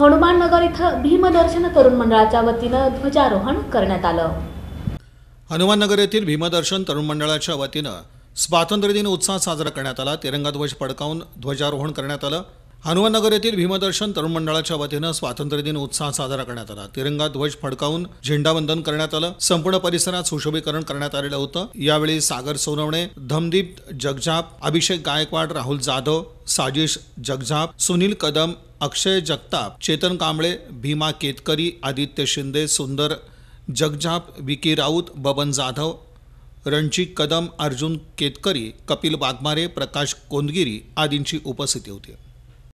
हनुमान हनुमाननगर इथं भीमदर्शन तरुण मंडळाच्या वतीनं ध्वजारोहण करण्यात आलं नगर येथील भीमदर्शन तरुण मंडळाच्या वतीनं दिन उत्साह साजरा करण्यात आला तिरंगा ध्वज फडकावून ध्वजारोहण करण्यात आलं हनुमाननगर येथील भीमदर्शन तरुण मंडळाच्या वतीनं स्वातंत्र्य दिन उत्साह साजरा करण्यात आला तिरंगा ध्वज फडकावून झेंडावंदन करण्यात आलं संपूर्ण परिसरात सुशोभीकरण करण्यात आलेलं होतं यावेळी सागर सोनवणे धमदीप जगजाप अभिषेक गायकवाड राहुल जाधव साजिश जगजाप सुनील कदम अक्षय जगताप चेतन कांबळे भीमा केतकरी आदित्य शिंदे सुंदर जगजाप विकी राऊत बबन जाधव रणजित कदम अर्जुन केतकरी कपिल वाघमारे प्रकाश कोंदगिरी आदींची उपस्थिती होती